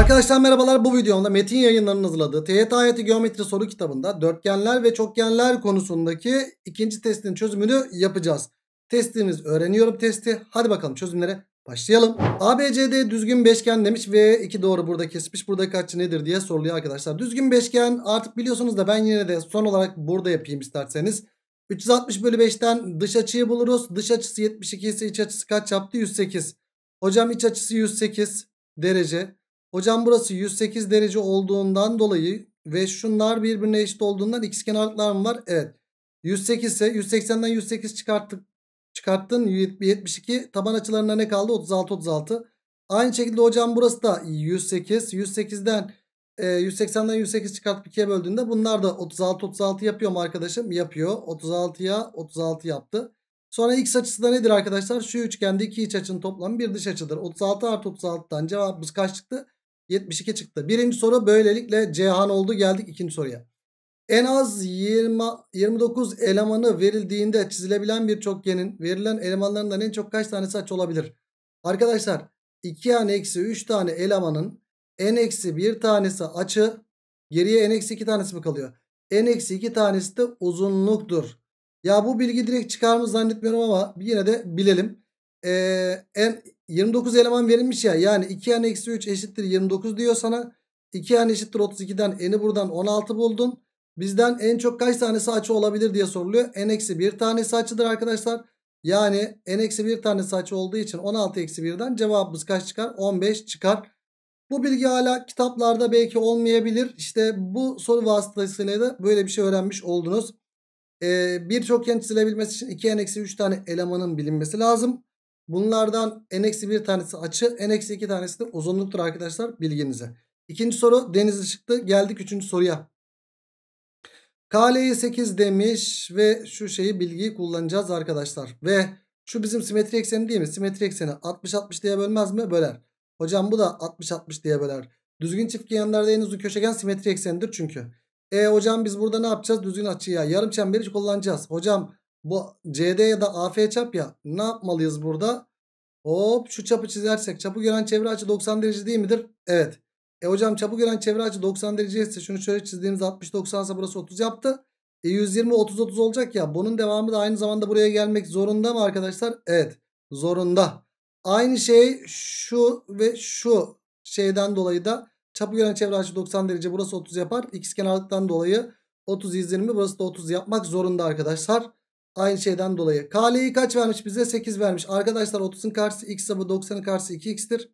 Arkadaşlar merhabalar bu videomda Metin yayınlarının hazırladığı TYT Hayati Geometri soru kitabında dörtgenler ve çokgenler konusundaki ikinci testin çözümünü yapacağız. Testimiz öğreniyorum testi. Hadi bakalım çözümlere başlayalım. ABCD düzgün beşgen demiş ve iki doğru burada kesmiş. Burada açı nedir diye soruluyor arkadaşlar. Düzgün beşgen artık biliyorsunuz da ben yine de son olarak burada yapayım isterseniz. 360 bölü 5'ten dış açıyı buluruz. Dış açısı 72 ise iç açısı kaç yaptı? 108. Hocam iç açısı 108 derece. Hocam burası 108 derece olduğundan dolayı ve şunlar birbirine eşit olduğundan ikizkenarlıklar mı var? Evet. 108 ise 180'den 108 çıkarttık. Çıkarttın 72 taban açılarına ne kaldı? 36 36. Aynı şekilde hocam burası da 108. 108'den 180'den 108 çıkartıp 2'ye böldüğünde bunlar da 36 36 yapıyor mu arkadaşım? Yapıyor. 36'ya 36 yaptı. Sonra x açısı da nedir arkadaşlar? Şu üçgende iki iç açının toplamı bir dış açıdır. 36 artı 36'dan cevabımız kaç çıktı? 72 çıktı. Birinci soru böylelikle Cihan oldu. Geldik ikinci soruya. En az 20, 29 elemanı verildiğinde çizilebilen bir çokgenin verilen elemanlarından en çok kaç tanesi aç olabilir? Arkadaşlar 2 tane eksi 3 tane elemanın en eksi 1 tanesi açı geriye en eksi 2 tanesi mi kalıyor? En eksi 2 tanesi de uzunluktur. Ya bu bilgi direkt çıkar mı zannetmiyorum ama yine de bilelim. Ee, en 29 eleman verilmiş ya. Yani 2n eksi 3 eşittir 29 diyor sana. 2n eşittir 32'den n'i buradan 16 buldun. Bizden en çok kaç tanesi açı olabilir diye soruluyor. n eksi 1 tanesi açıdır arkadaşlar. Yani n eksi 1 tanesi açı olduğu için 16 eksi 1'den cevabımız kaç çıkar? 15 çıkar. Bu bilgi hala kitaplarda belki olmayabilir. İşte bu soru vasıtasıyla da böyle bir şey öğrenmiş oldunuz. Ee, Birçok yan çizilebilmesi için 2n-3 eksi tane elemanın bilinmesi lazım. Bunlardan n-1 tanesi açı, n-2 tanesi de uzunluktur arkadaşlar bilginize. İkinci soru denizli çıktı. Geldik üçüncü soruya. KL'yi 8 demiş ve şu şeyi bilgiyi kullanacağız arkadaşlar. Ve şu bizim simetri ekseni değil mi? Simetri ekseni 60-60 diye bölmez mi? Böler. Hocam bu da 60-60 diye böler. Düzgün çiftgenlerde en uzun köşegen simetri eksenidir çünkü. E hocam biz burada ne yapacağız? Düzgün açıya yarım çemberi kullanacağız. Hocam bu CD ya da AF çap ya. Ne yapmalıyız burada? Hop şu çapı çizersek çapı gören çevre açı 90 derece değil midir? Evet. E hocam çapı gören çevre açı 90 derece ise şunu şöyle çizdiğimiz 60-90 ise burası 30 yaptı. E 120-30-30 olacak ya. Bunun devamı da aynı zamanda buraya gelmek zorunda mı arkadaşlar? Evet zorunda. Aynı şey şu ve şu şeyden dolayı da çapı gören çevre açı 90 derece burası 30 yapar. X kenarlıktan dolayı 30-120 burası da 30 yapmak zorunda arkadaşlar. Aynı şeyden dolayı. KL'yi kaç vermiş bize? 8 vermiş. Arkadaşlar 30'un karşısı x sabı 90'ın karşısı 2x'tir.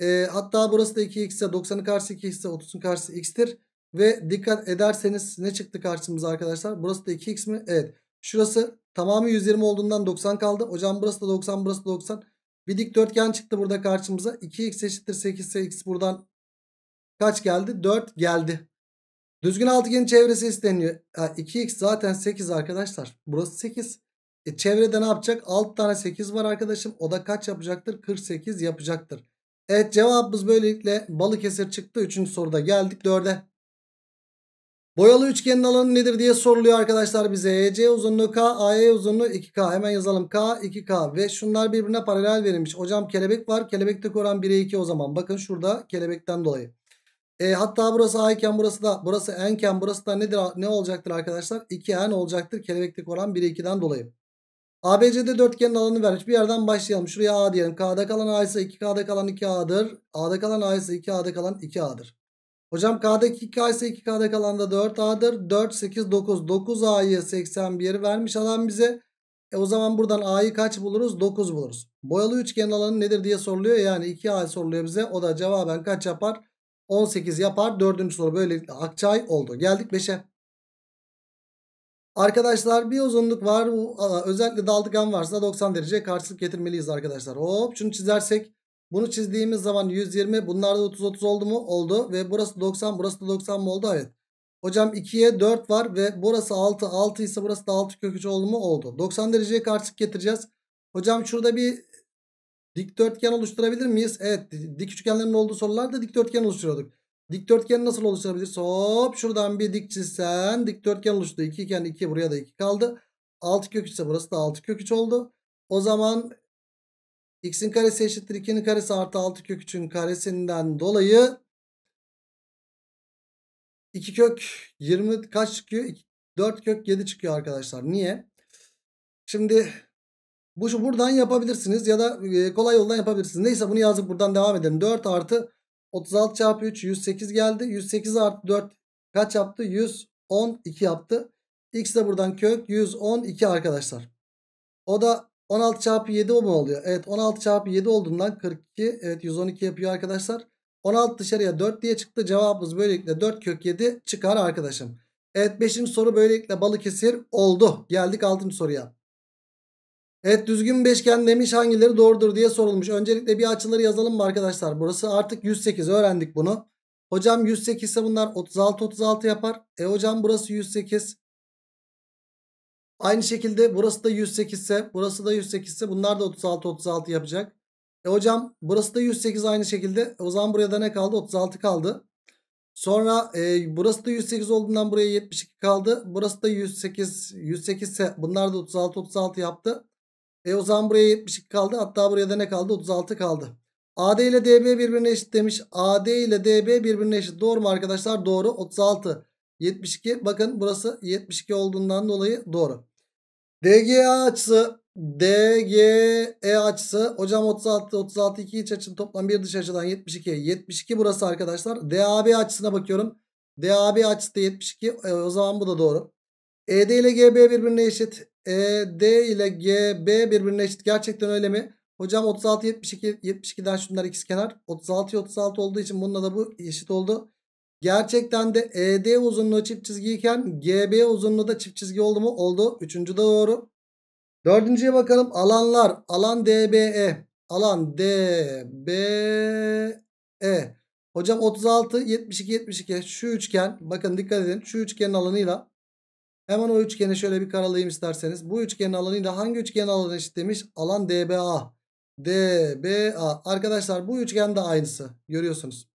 E, ee, hatta burası da 2x ise 90'ın karşısı 2x ise 30'un karşısı x'tir. Ve dikkat ederseniz ne çıktı karşımıza arkadaşlar? Burası da 2x mi? Evet. Şurası tamamı 120 olduğundan 90 kaldı. Hocam burası da 90 burası da 90. Bir dikdörtgen çıktı burada karşımıza. 2x eşittir 8 ise x buradan kaç geldi? 4 geldi. Düzgün altıgenin çevresi isteniyor. Ha, 2x zaten 8 arkadaşlar. Burası 8. E, çevrede ne yapacak? 6 tane 8 var arkadaşım. O da kaç yapacaktır? 48 yapacaktır. Evet cevabımız böylelikle Balıkesir çıktı. Üçüncü soruda geldik 4'e. Boyalı üçgenin alanı nedir diye soruluyor arkadaşlar bize. EC uzunluğu K, AE uzunluğu 2K. Hemen yazalım K, 2K ve şunlar birbirine paralel verilmiş. Hocam kelebek var. Kelebekte oran 1'e 2 o zaman. Bakın şurada kelebekten dolayı. E, hatta burası a iken burası da burası n iken burası da nedir ne olacaktır arkadaşlar? 2n olacaktır. Kelebeklik oran 1'e 2'den dolayı. ABC'de dörtgenin alanı vermiş. Bir yerden başlayalım. Şuraya A diyelim. K'da kalan A ise 2K'da kalan 2A'dır. A'da kalan A ise 2A'da kalan 2A'dır. Hocam K'daki 2K ise 2K'da kalan da 4A'dır. 4, 8, 9. 9A'yı 81 vermiş alan bize. E o zaman buradan A'yı kaç buluruz? 9 buluruz. Boyalı üçgenin alanı nedir diye soruluyor. Yani 2A soruluyor bize. O da cevaben kaç yapar? 18 yapar. Dördüncü soru böylelikle akçay oldu. Geldik 5'e. Arkadaşlar bir uzunluk var. bu Özellikle daldıgan varsa 90 derece karşılık getirmeliyiz arkadaşlar. Hop şunu çizersek. Bunu çizdiğimiz zaman 120. Bunlar da 30-30 oldu mu? Oldu. Ve burası 90. Burası da 90 mı oldu? Evet. Hocam 2'ye 4 var ve burası 6. 6 ise burası da 6 kök 3 oldu mu? Oldu. 90 dereceye karşılık getireceğiz. Hocam şurada bir Dikdörtgen oluşturabilir miyiz? Evet dik üçgenlerin olduğu sorularda dikdörtgen oluşturuyorduk. Dikdörtgen nasıl oluşturabiliriz? Hop şuradan bir dik çizsen dikdörtgen oluştu. 2 iken 2 buraya da 2 kaldı. 6 kök 3 ise burası da 6 kök 3 oldu. O zaman x'in karesi eşittir 2'nin karesi artı 6 kök 3'ün karesinden dolayı 2 kök 20 kaç çıkıyor? 4 kök 7 çıkıyor arkadaşlar. Niye? Şimdi bu, buradan yapabilirsiniz ya da e, kolay yoldan yapabilirsiniz. Neyse bunu yazıp buradan devam edelim. 4 artı 36 çarpı 3 108 geldi. 108 artı 4 kaç yaptı? 112 yaptı. X de buradan kök 112 arkadaşlar. O da 16 çarpı 7 o mu oluyor? Evet 16 çarpı 7 olduğundan 42 evet 112 yapıyor arkadaşlar. 16 dışarıya 4 diye çıktı. Cevabımız böylelikle 4 kök 7 çıkar arkadaşım. Evet 5. soru böylelikle balık Balıkesir oldu. Geldik 6. soruya. Evet düzgün beşgen demiş hangileri doğrudur diye sorulmuş. Öncelikle bir açıları yazalım mı arkadaşlar? Burası artık 108 öğrendik bunu. Hocam 108 ise bunlar 36-36 yapar. E hocam burası 108. Aynı şekilde burası da 108 ise burası da 108 ise bunlar da 36-36 yapacak. E hocam burası da 108 aynı şekilde. O zaman buraya da ne kaldı? 36 kaldı. Sonra e, burası da 108 olduğundan buraya 72 kaldı. Burası da 108. 108 ise bunlar da 36-36 yaptı. E o zaman buraya 72 kaldı. Hatta buraya da ne kaldı? 36 kaldı. AD ile DB birbirine eşit demiş. AD ile DB birbirine eşit. Doğru mu arkadaşlar? Doğru. 36. 72. Bakın burası 72 olduğundan dolayı doğru. DGA açısı DGE açısı hocam 36 36 2 iç açının toplam bir dış açıdan 72 72 burası arkadaşlar. DAB açısına bakıyorum. DAB açısı da 72. E, o zaman bu da doğru. ED ile GB birbirine eşit. ED ile GB birbirine eşit. Gerçekten öyle mi? Hocam 36 72 72'den şunlar ikisi kenar. 36 36 olduğu için bununla da bu eşit oldu. Gerçekten de ED uzunluğu çift çizgiyken GB uzunluğu da çift çizgi oldu mu? Oldu. Üçüncü de doğru. Dördüncüye bakalım. Alanlar. Alan DBE. Alan DBE. Hocam 36 72 72 şu üçgen bakın dikkat edin şu üçgenin alanıyla Hemen o üçgeni şöyle bir karalayayım isterseniz. Bu üçgenin alanıyla hangi üçgenin alanı eşitlemiş? Alan DBA. DBA. Arkadaşlar bu üçgen de aynısı. Görüyorsunuz.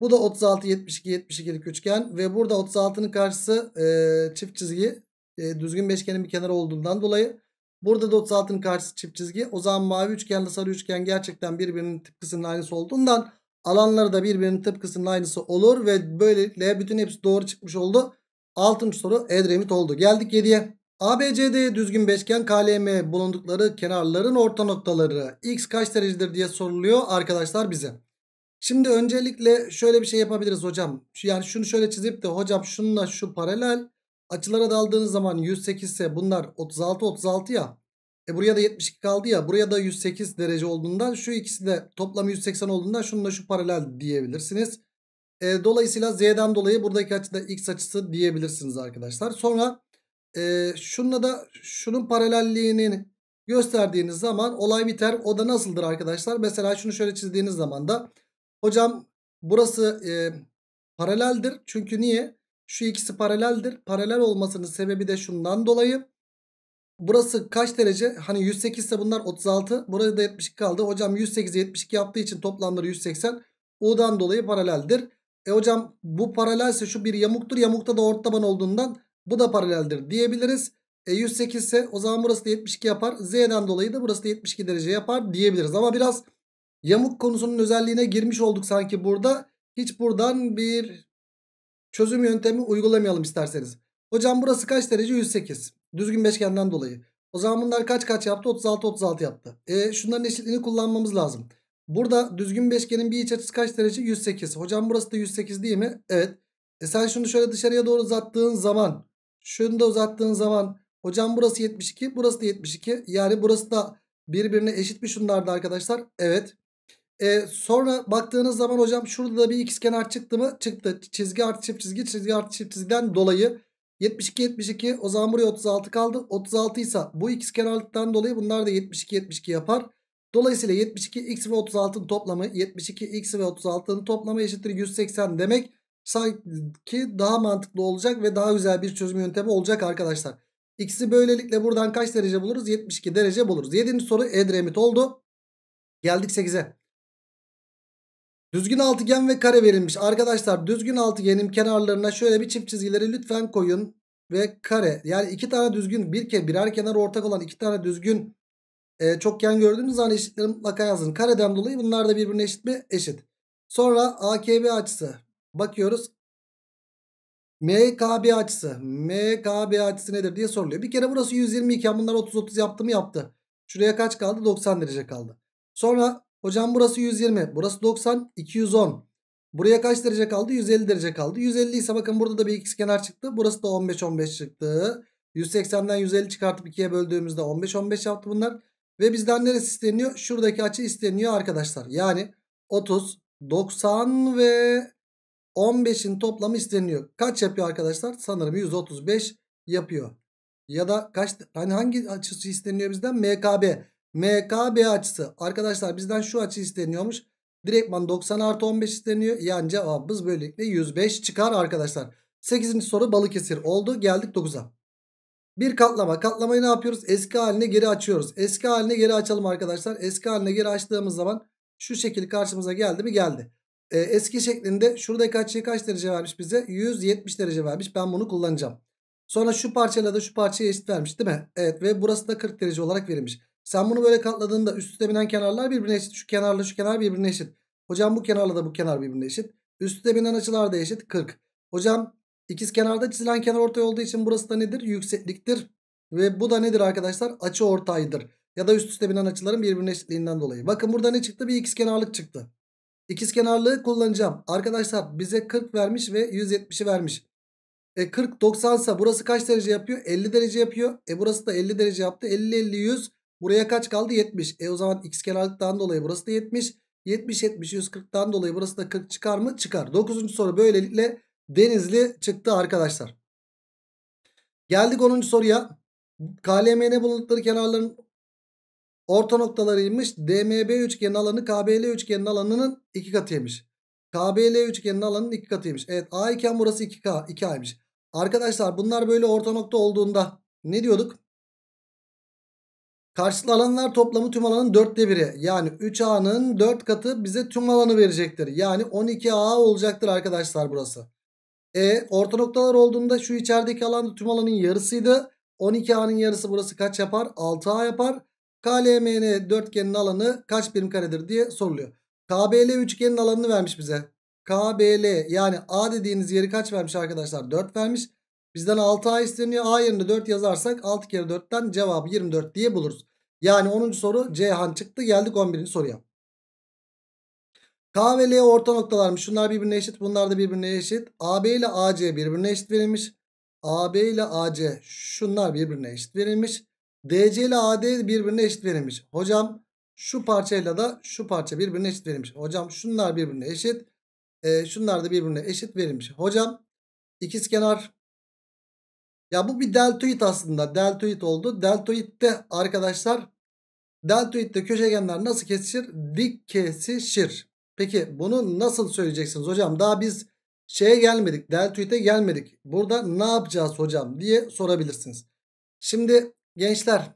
Bu da 36 72 72'lik üçgen ve burada 36'nın karşısı e, çift çizgi e, düzgün beşgenin bir kenarı olduğundan dolayı burada da 36'nın karşısı çift çizgi. O zaman mavi üçgenle sarı üçgen gerçekten birbirinin tıpkısının aynısı olduğundan alanları da birbirinin tıpkısının aynısı olur ve böylelikle bütün hepsi doğru çıkmış oldu. Altıncı soru Edremit oldu. Geldik 7'ye. ABCD düzgün beşgen KLM bulundukları kenarların orta noktaları x kaç derecedir diye soruluyor arkadaşlar bize. Şimdi öncelikle şöyle bir şey yapabiliriz hocam. Yani şunu şöyle çizip de hocam şununla şu paralel. Açılara daldığınız zaman 108 ise bunlar 36 36 ya. E buraya da 72 kaldı ya. Buraya da 108 derece olduğundan şu ikisi de toplam 180 olduğundan şununla şu paralel diyebilirsiniz. E, dolayısıyla z'den dolayı buradaki açıda x açısı diyebilirsiniz arkadaşlar. Sonra e, şununla da şunun paralelliğini gösterdiğiniz zaman olay biter. O da nasıldır arkadaşlar? Mesela şunu şöyle çizdiğiniz zaman da hocam burası e, paraleldir. Çünkü niye? Şu ikisi paraleldir. Paralel olmasının sebebi de şundan dolayı. Burası kaç derece? Hani 108 ise bunlar 36. Burada da 72 kaldı. Hocam 108'e 72 yaptığı için toplamları 180. Odan dolayı paraleldir. E hocam bu paralelse şu bir yamuktur. Yamukta da ort taban olduğundan bu da paraleldir diyebiliriz. E 108 ise o zaman burası da 72 yapar. Z'den dolayı da burası da 72 derece yapar diyebiliriz. Ama biraz yamuk konusunun özelliğine girmiş olduk sanki burada. Hiç buradan bir çözüm yöntemi uygulamayalım isterseniz. Hocam burası kaç derece? 108. Düzgün beşgenden dolayı. O zaman bunlar kaç kaç yaptı? 36-36 yaptı. E şunların eşitliğini kullanmamız lazım. Burada düzgün beşgenin bir iç açısı kaç derece? 108. Hocam burası da 108 değil mi? Evet. E sen şunu şöyle dışarıya doğru uzattığın zaman. Şunu da uzattığın zaman. Hocam burası 72. Burası da 72. Yani burası da birbirine eşit mi şunlarda arkadaşlar? Evet. E, sonra baktığınız zaman hocam şurada da bir ikizkenar çıktı mı? Çıktı. Çizgi artı çift çizgi çizgi artı çift çizgiden dolayı 72 72 o zaman buraya 36 kaldı. 36 ise bu ikizkenarlıktan dolayı bunlar da 72 72 yapar. Dolayısıyla 72x ve 36'nın toplamı 72x ve 36'ın toplamı eşittir 180 demek sanki daha mantıklı olacak ve daha güzel bir çözüm yöntemi olacak arkadaşlar. X'i böylelikle buradan kaç derece buluruz? 72 derece buluruz. 7. soru Edremit oldu. Geldik 8'e. Düzgün altıgen ve kare verilmiş. Arkadaşlar düzgün altıgenin kenarlarına şöyle bir çift çizgileri lütfen koyun. Ve kare yani iki tane düzgün bir ke birer kenar ortak olan iki tane düzgün e, çokgen gördüğünüz zaman eşitleri mutlaka yazın. Kareden dolayı bunlar da birbirine eşit mi? Eşit. Sonra AKB açısı. Bakıyoruz. MKB açısı. MKB açısı nedir diye soruluyor. Bir kere burası 120 iken bunlar 30-30 yaptı mı yaptı. Şuraya kaç kaldı? 90 derece kaldı. Sonra hocam burası 120. Burası 90. 210. Buraya kaç derece kaldı? 150 derece kaldı. 150 ise bakın burada da bir x kenar çıktı. Burası da 15-15 çıktı. 180'den 150 çıkartıp 2'ye böldüğümüzde 15-15 yaptı bunlar. Ve bizden neresi isteniyor? Şuradaki açı isteniyor arkadaşlar. Yani 30, 90 ve 15'in toplamı isteniyor. Kaç yapıyor arkadaşlar? Sanırım 135 yapıyor. Ya da kaç hani hangi açısı isteniyor bizden? MKB. MKB açısı. Arkadaşlar bizden şu açı isteniyormuş. Direktman 90 artı 15 isteniyor. Yani cevabımız böylelikle 105 çıkar arkadaşlar. 8. soru Balıkesir oldu. Geldik 9'a. Bir katlama. Katlamayı ne yapıyoruz? Eski haline geri açıyoruz. Eski haline geri açalım arkadaşlar. Eski haline geri açtığımız zaman şu şekilde karşımıza geldi mi? Geldi. Ee, eski şeklinde şuradaki açıyı kaç derece vermiş bize? 170 derece vermiş. Ben bunu kullanacağım. Sonra şu parçayla da şu parçaya eşit vermiş değil mi? Evet ve burası da 40 derece olarak verilmiş. Sen bunu böyle katladığında üst üste binen kenarlar birbirine eşit. Şu kenarla şu kenar birbirine eşit. Hocam bu kenarla da bu kenar birbirine eşit. Üst üste binen açılar da eşit 40. Hocam İkiz kenarda çizilen kenar ortay olduğu için burası da nedir? Yüksekliktir. Ve bu da nedir arkadaşlar? Açı ortaydır. Ya da üst üste binen açıların birbirine eşitliğinden dolayı. Bakın burada ne çıktı? Bir ikiz kenarlık çıktı. İkiz kenarlığı kullanacağım. Arkadaşlar bize 40 vermiş ve 170'i vermiş. E 40 90 ise burası kaç derece yapıyor? 50 derece yapıyor. E burası da 50 derece yaptı. 50 50 100. Buraya kaç kaldı? 70. E o zaman x kenarlıktan dolayı burası da 70. 70 70 140'tan dolayı burası da 40 çıkar mı? Çıkar. 9. soru böylelikle Denizli çıktı arkadaşlar. Geldik 10. soruya. KLM'nin bulundukları kenarların orta noktalarıymış. DMB üçgenin alanı KBL üçgenin alanının iki katıymış. KBL üçgenin alanının iki katıymış. Evet A iken burası 2K 2A'ymış. Arkadaşlar bunlar böyle orta nokta olduğunda ne diyorduk? Karşılıklı alanlar toplamı tüm alanın 4'te 1'i. Yani 3A'nın 4 katı bize tüm alanı verecektir. Yani 12A olacaktır arkadaşlar burası. E orta noktalar olduğunda şu içerideki alan tüm alanın yarısıydı. 12A'nın yarısı burası kaç yapar? 6A yapar. KLMN dörtgenin alanı kaç birim karedir diye soruluyor. KBL üçgenin alanını vermiş bize. KBL yani A dediğiniz yeri kaç vermiş arkadaşlar? 4 vermiş. Bizden 6A isteniyor. A yerine 4 yazarsak 6 kere 4'ten cevabı 24 diye buluruz. Yani 10. soru C han çıktı. Geldik 11. soruya. K ve L orta noktalarmış. Şunlar birbirine eşit. Bunlar da birbirine eşit. AB ile AC birbirine eşit verilmiş. AB ile AC şunlar birbirine eşit verilmiş. DC ile AD birbirine eşit verilmiş. Hocam şu parçayla da şu parça birbirine eşit verilmiş. Hocam şunlar birbirine eşit. E, şunlar da birbirine eşit verilmiş. Hocam ikizkenar ya bu bir deltoid aslında. Deltoid oldu. Deltoid'de arkadaşlar deltoid'de köşegenler nasıl kesişir? Dik kesişir. Peki bunu nasıl söyleyeceksiniz hocam? Daha biz şeye gelmedik. Deltoid'e gelmedik. Burada ne yapacağız hocam diye sorabilirsiniz. Şimdi gençler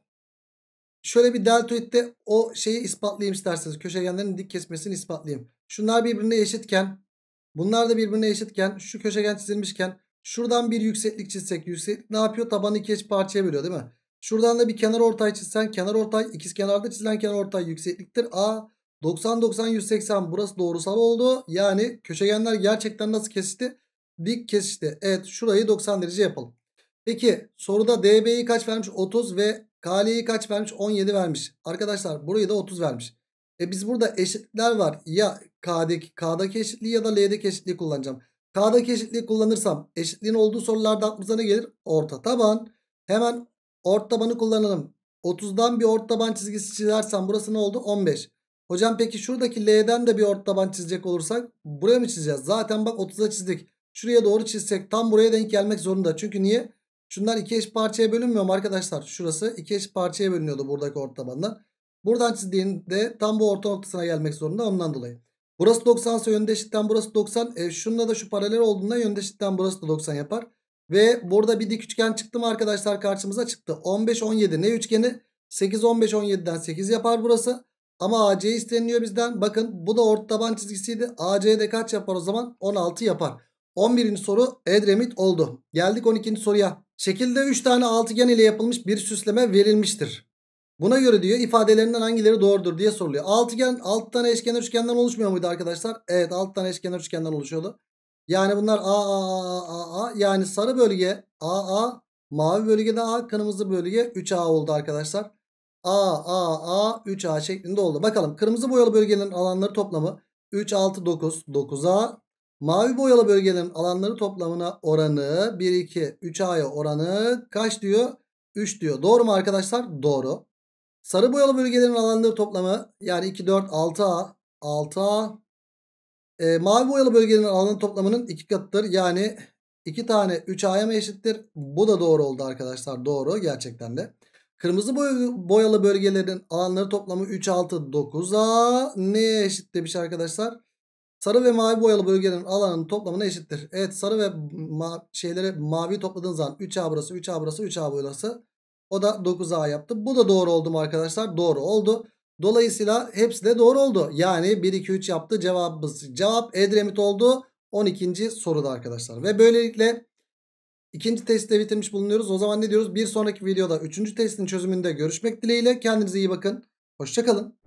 şöyle bir deltoid'de o şeyi ispatlayayım isterseniz. Köşegenlerin dik kesmesini ispatlayayım. Şunlar birbirine eşitken bunlar da birbirine eşitken şu köşegen çizilmişken şuradan bir yükseklik çizsek yükseklik ne yapıyor? Tabanı iki eş parçaya bölüyor değil mi? Şuradan da bir kenar ortay çizsen kenar ortay ikiz kenarda çizilen kenar ortay yüksekliktir. A 90 90 180 burası doğrusal oldu. Yani köşegenler gerçekten nasıl kesişti? Dik kesişti. Evet şurayı 90 derece yapalım. Peki soruda DB'yi kaç vermiş? 30 ve KL'yi kaç vermiş? 17 vermiş. Arkadaşlar burayı da 30 vermiş. E biz burada eşitler var. Ya K'daki, K'daki eşitliği ya da L'deki eşitliği kullanacağım. K'daki eşitliği kullanırsam eşitliğin olduğu sorularda aklımıza ne gelir? Orta taban. Hemen ort tabanı kullanalım. 30'dan bir ort taban çizgisi çizersem burası ne oldu? 15. Hocam peki şuradaki L'den de bir ort taban çizecek olursak buraya mı çizeceğiz? Zaten bak 30'a çizdik. Şuraya doğru çizsek tam buraya denk gelmek zorunda. Çünkü niye? Şunlar iki eş parçaya bölünmüyor mu arkadaşlar? Şurası iki eş parçaya bölünüyordu buradaki ort tabanlar. Buradan çizdiğinde tam bu orta noktasına gelmek zorunda ondan dolayı. Burası 90 ise eşitten burası 90. E, şununla da şu paralel olduğunda yönde eşitten burası da 90 yapar. Ve burada bir dik üçgen çıktı mı arkadaşlar karşımıza çıktı. 15-17 ne üçgeni? 8-15-17'den 8 yapar burası. Ama AC isteniliyor bizden. Bakın bu da orta taban çizgisiydi. AC'de kaç yapar o zaman? 16 yapar. 11. soru Edremit oldu. Geldik 12. soruya. Şekilde 3 tane altıgen ile yapılmış bir süsleme verilmiştir. Buna göre diyor ifadelerinden hangileri doğrudur diye soruluyor. Altıgen 6 tane eşkenar üçgenden oluşmuyor muydu arkadaşlar? Evet 6 tane eşkenar üçgenden oluşuyordu. Yani bunlar A A A A A A yani sarı bölge A A mavi bölgede A kırmızı bölge 3A oldu arkadaşlar. A, A, A, 3A şeklinde oldu. Bakalım kırmızı boyalı bölgenin alanları toplamı 3, 6, 9, 9A. Mavi boyalı bölgenin alanları toplamına oranı 1, 2, 3A'ya oranı kaç diyor? 3 diyor. Doğru mu arkadaşlar? Doğru. Sarı boyalı bölgelerin alanları toplamı yani 2, 4, 6A, 6A. E, mavi boyalı bölgenin alanı toplamının 2 katıdır. Yani 2 tane 3A'ya mı eşittir? Bu da doğru oldu arkadaşlar. Doğru gerçekten de. Kırmızı boy boyalı bölgelerin alanları toplamı 3, 6, 9'a neye eşit demiş arkadaşlar? Sarı ve mavi boyalı bölgelerin alanının toplamına eşittir. Evet sarı ve ma şeyleri mavi topladığın zaman 3A burası, 3A burası, 3A burası. O da 9A yaptı. Bu da doğru oldu mu arkadaşlar? Doğru oldu. Dolayısıyla hepsi de doğru oldu. Yani 1, 2, 3 yaptı cevabımız. Cevap Edremit oldu. 12. soruda arkadaşlar. Ve böylelikle İkinci testi de bitirmiş bulunuyoruz. O zaman ne diyoruz? Bir sonraki videoda üçüncü testin çözümünde görüşmek dileğiyle. Kendinize iyi bakın. Hoşçakalın.